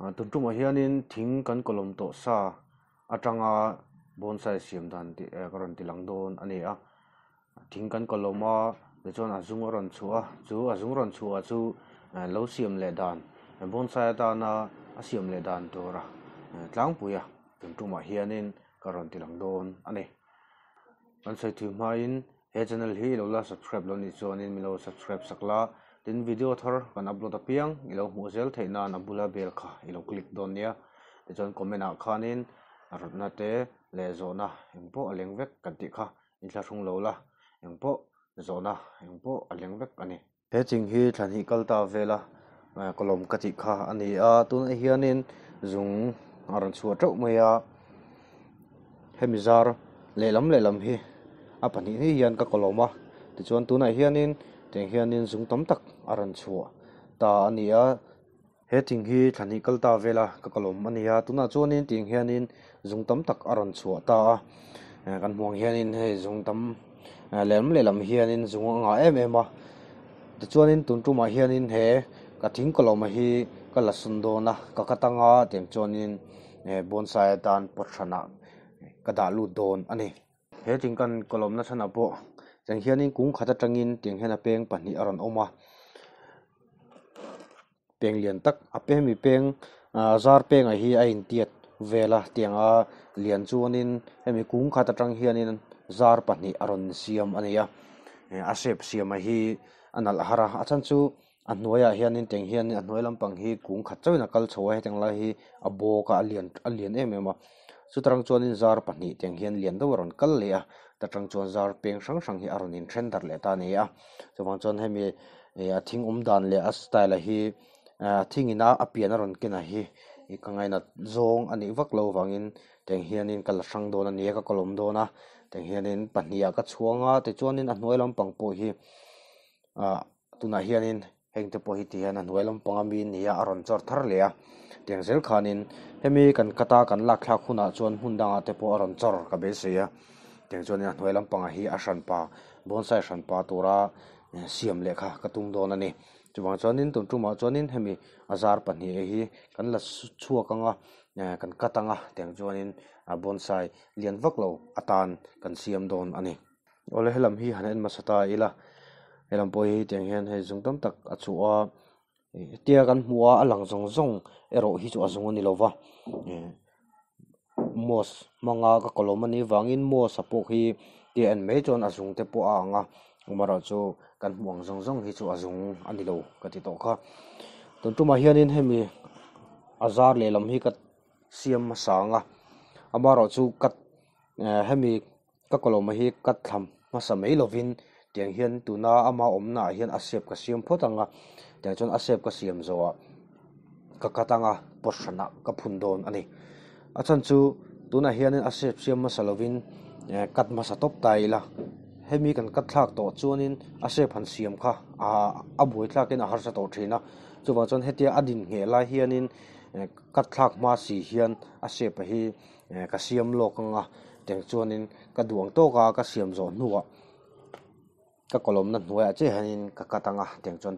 à tập trung mà hiện nên thính cần column tổ sa à trang à bonsai xiêm đàn thì à còn thì lăng đôn anh ấy à thính cần column mà để cho à dùng rồi chua chú à dùng rồi chua chú à lâu xiêm lệ đàn bonsai đàn à xiêm lệ đàn tổ ra lăng bùi à tập trung mà hiện nên còn thì lăng đôn anh ấy anh sẽ thử mà in hệ channel hi lâu là subscribe luôn, nít cho anh em lâu subscribe sắc là tin video thar kana blo da piang ilo hojel theina na bula bel kha ilo click don nia te chon comment a kha nin arna te le zona engpo aleng vek kan ti kha in thar thung lo la engpo zona engpo aleng vek ani he ching hi thlan hi kalta vela kolom ka ti kha ani a tun a hian in zung aran chu to mai a he le lam le lam hi a hi ni hian ka koloma ti chon tu a hian tenkhia nin zung tam tak aran chuwa. Ta aniya, he tinghi thani kalta vela kakalom aniya, tuna chua nin tenkhia nin zung tam tak aran chuwa. Ta kan muang hia nin he zung tam lelam lelam hia nin zung nga em ema. Ta chua nin tuntru ma he ka ting kaloma hi kala sundo ka kakata tem chua nin bonsai dan potrana kadalu don ani. He tingkan kolom na sanapo, chẳng hiện in cũng khá khát trăng in tiếng hiền là peng bản hi aron oma peng liền tắc à peng mi peng zar peng à hi anh tiệt về là tiếng à liền chuan in em mi cũng khát trăng hiện in zar bản hi aron siam anh ya e, a sep siam à hi anal hara a anh chu a hnuaiah hian in teng hian a hnuai lampang hi cũng khat chawin a kal chho he teng lai hi a bawk a lian a lian em em su tarang cuan in zaar pan hii teng hien liandawa ron kal li ya ta trang cuan zaar peng shang shang hii um a ron in chen tar lia taa ni ya suwaan cuan he mii a ting umdaan lia as taa ila hii a ting inaa apia na ron kina hii i ka ngay na zoon a nii wak loo in teng hien in kala shang doona nii eka kolom doona teng hien in pan a ka cua nga taa in a nui lam pangpo hii a tu na in hengte po hi ti hian an welom pangami ni a ron chor thar tengzel khanin hemi kan kata kan lak thak khuna chon hunda tepo a te po aron chor ka be se ya hnoilam pang a hi a pa bonsai shan pa tu ra siam le kha ka tung don ani chuwa chonin tum tum ma chonin hemi azar pan hi hi kan la chuwa ka nga eh, kan kata nga teng chonin a bonsai lian vak lo atan kan siam don ani ole helam hi hanen ma ila he lampawi hi tiang hian hei zung tam tak a chu à tia kan hmu à a lang zong zong erawh hi chu a zung ani lova mos manga ka kolom ani wangin mos a pawh hi ti an mei chuan a zung te pawh a anga umara chu kan hmuang zong zong hi chu a zung ani lo ka ti tawh kha tun tuma hianin hemi azar lelam hi ka siam masanga amaro chu kat hemi ka kolom hi mà tham masa mei lovin tiang hian tu na ama om na hian asep ka siam pho tanga tiang chon asep ka siam zo wa ka ka tanga po sana ka phun don ani a chan chu tu na hian asep siam ma salovin eh, kat ma sa top tai la he mi kan kat thak to chuanin asep han siam kha a a buai thlak ken a har sa to thina chuwa chon hetia adin nge la hianin eh, kat thak ma si hian asep hi eh, ka siam lo ka nga tiang 个哥伦布 voyage 呀，即系因个个当啊，点船。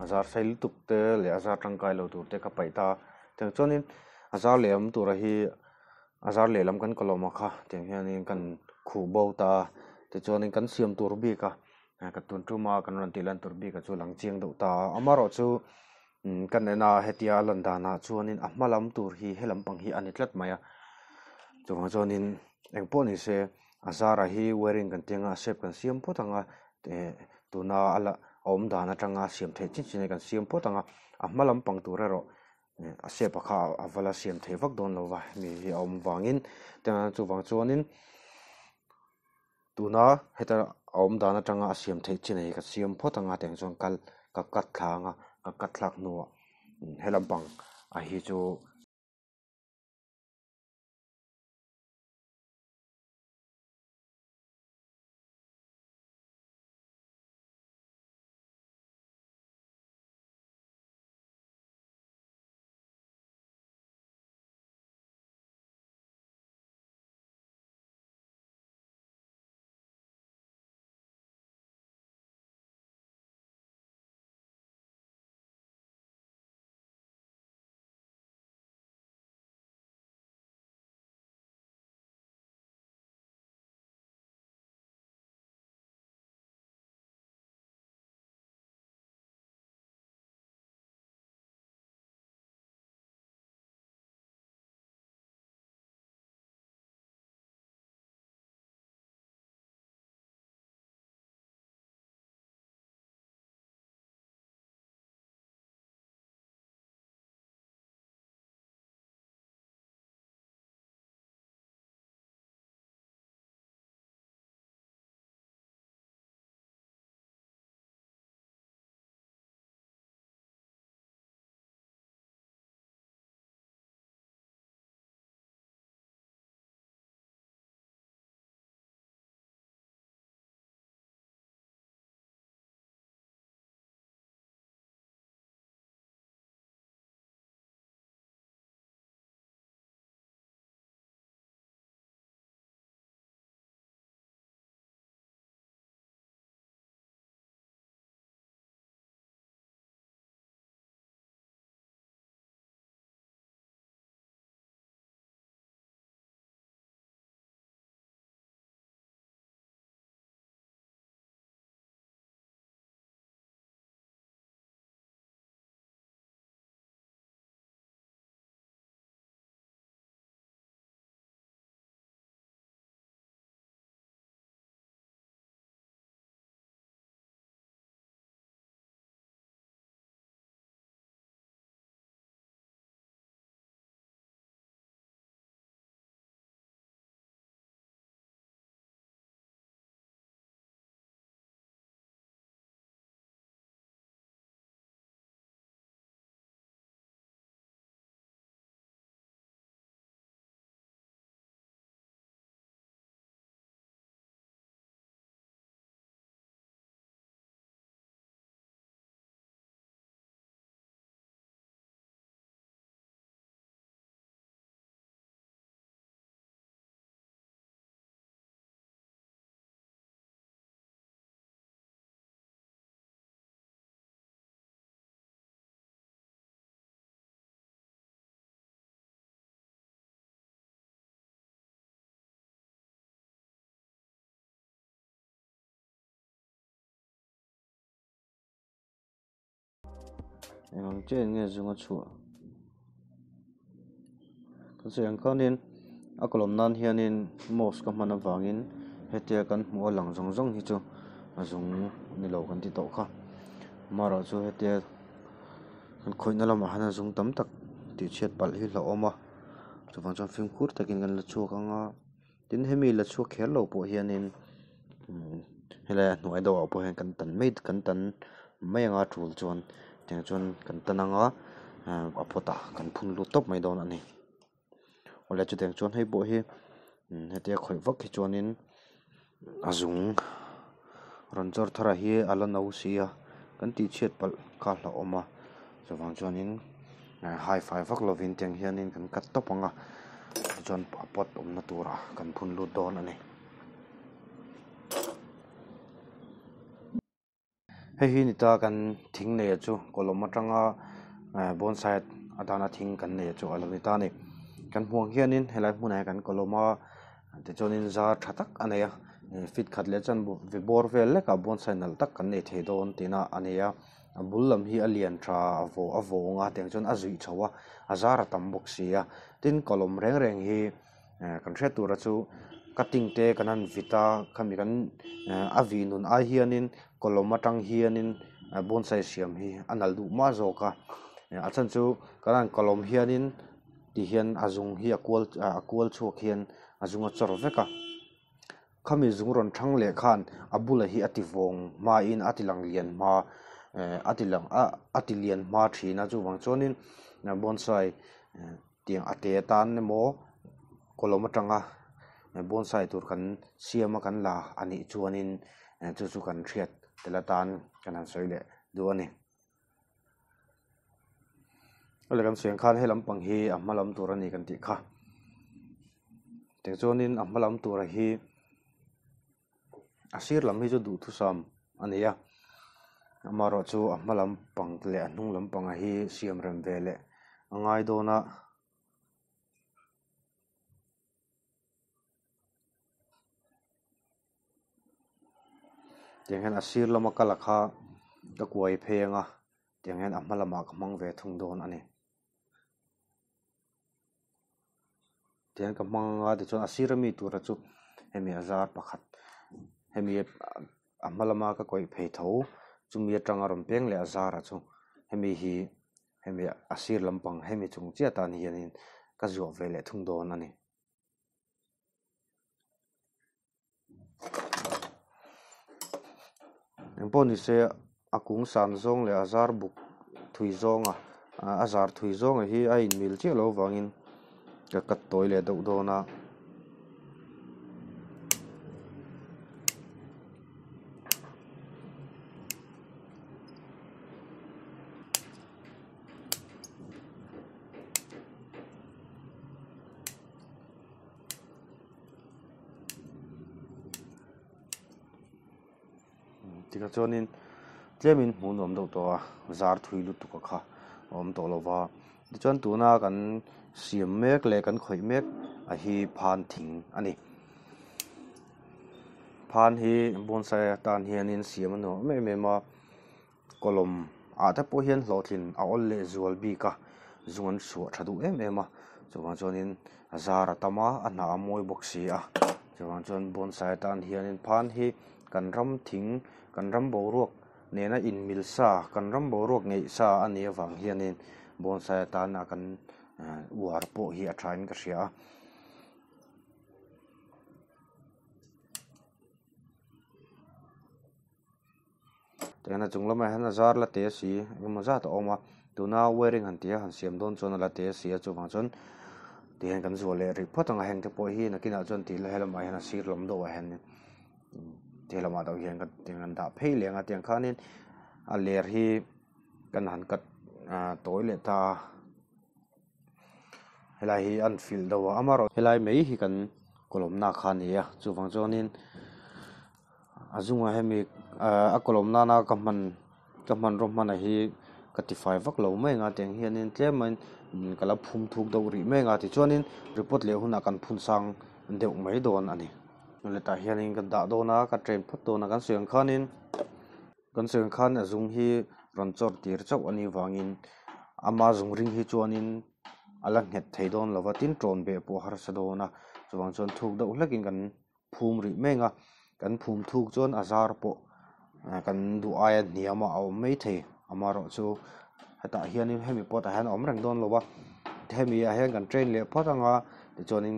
azar sail tuk te le azar tang kai lo tur te ka pai ta te chon in azar le am tur hi azar le lam kan kolom kha te hian in kan khu bo ta te chon kan siam tur bi ka ka tun tu ma kan ran tilan tur bi ka chu lang chiang do ta amaro chu mm, kan na hetia lan da na chuan in amalam ah tur hi helam pang hi anitlat maya chuwa chon in eng po ni se azar hi wearing kan tianga sep kan siam po tanga te tuna ala trăng om dana tanga siam the chin chin kan siam po tanga ahmalam pangtu ra ro ase pakha avala siam the vak don lo wa mi hi om wangin tanga chu wang chuanin tuna heta om dana tanga chính the chin ka siam po tanga teng chon kal ka kat thlanga cắt kat thlak hết hmm, làm bằng a hi chu em trên nghe dùng chùa có sự ăn con nên ở còn nan hiền nên một cái mà nó vàng in hết cần mua lằng rong rong như chú mà dùng đi lâu cần đi tổ khó mà rồi chú hết tiệt cần khôi mà hắn dùng tấm tắc thì chết bật hết lỗ mà chú vẫn trong phim cút ta là chùa con ngó đến hết mi là chùa khéo lỗ bộ hiền nên hay là nội đồ bộ hiền cần tận mấy cần tận mấy ngã chuột chuột tiang chuan kan tan à, a phota cần phun lu top mai dawn ani ole chu tiang chuan hei bo hi hmm, hetia khoi vak hi chuanin azung ranjor thara hi ala no sia kan ti chet pal ka hla oma chawang chuanin high five vak lovin tiang hianin kan kat top anga chuan pot om na tura cần phun lu dawn này. hei hi ni ta kan thing nei chu kolom atanga eh, bonsai adana thing kan nei chu alo ni ta ni kan huang hianin helai hmunai kan koloma te chonin za thatak aneya eh, fit khat le chan bu vibor vel le ka bonsai nal tak kan nei the don tina aneya bullam hi alian tha avo avo nga teng chon azui chawa azara tambok sia tin kolom reng reng hi eh, kan thre tu ra chu cutting te kanan vita khami kan avi nun a hianin kolom atang hianin bonsai siam hi anal du ma zawka eh, achan chu karan kolom hianin ti hian azung hi akwal akwal chuak hian azunga chor veka khami zungron thang le khan abula hi ativong eh, eh, ma in atilang lian ma atilang a atilian ma thina chu wang chonin bonsai tiang ate tan ne mo kolom atanga bonsai tur kan siama kan la ani chuanin chu chu kan thiat tan cái telatan kanan soi le duani làm siang khan helam pang hi amalam ah, turani kan ti kha te chonin amalam ah, tura hi asir ah, lam hi chu du thu âm ania làm bằng lệ nung làm bằng lam pang hi về lệ ngay đó na tiếng hen asir lama ka lakha ka kuai phenga tiếng hen amhalama ka mang về thùng đồn anh em, tiếng ka mang nga de chon asir mi tu ra chu hemi azar pakhat hemi amhalama ka koi phe tho chumi trăng rom peng le azar a chu hemi hi hemi asir lampang hemi chung chia tan hiền, các ka về ve thùng đồn anh em pawn ni se akung san zawng le azar buk thui zawnga azar thui zawng hi ai in mil chiah lo in cái kat tawi le deuh dawn a tika chonin tlemin mun om do to zar thui lu tuka kha om to lova ti chon tuna kan siam mek le kan khoi mek a hi phan thing ani phan hi bonsai tan hianin siam no me me ma kolom a ta po hian hlo thin a ol le zual bi ka zungan su thadu em em a chuan chonin zar atama a na moi boxi a chuan chon bonsai tan hianin phan hi kan ram thing kan ram bo ruak nena in mil sa kan ram bo ruak ngei sa ani awang hianin bonsai tan a kan war à, po hi a thain ka hria tena chunglama hana zar la te si ma za ta oma tuna wearing han tia han siam don chon la te si a chu wang chon ti hen kan zuale ri photang heng te po hi nakina chon ti la helama hena sir lom do wa hen thế là mà đầu hiền cái tiền ăn đã phê liền à tiền khan nên à liền hi cái hẳn cái à tối lệ ta hay là hi ăn phil đâu à mà rồi hay là mấy hi cần na khan hi à chú phang cho nên à dung à hay mấy à lồng na na cầm mình cầm mình rồi mà này hi cái tỷ phái vắc lâu mấy ngà tiền hiền nên thế mà cái là phun thuốc đâu rỉ mấy ngà thì cho nên report liệu hun à cần phun sang đều mấy đồn anh laleta hianin kan dah dawna kan train phat dawna kan siang khanin kan siang khan a zung hi ranchor tir chauh ani wangin ama zung ring hi chuanin ala nghet thei dawn lova tin tron be po har sa dawna chuwang chuan thuk deuh hlakin kan phum ri menga kan phum thuk chuan azar po kan du ai niama aw mei thei ama ro chu hata hianin hemi pot a han om reng dawn lova hemi a hian kan train le phat anga ti chuanin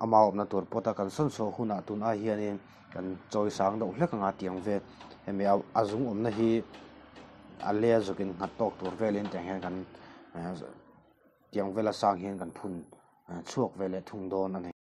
ama om na tur pota kan son so khuna tun a hian in kan choi sang do hla ka nga tiang ve em ya azung om na hi a le zo kin nga tok tur ve len tang kan eh, tiang ve sang hian kan phun eh, chuok ve thung do na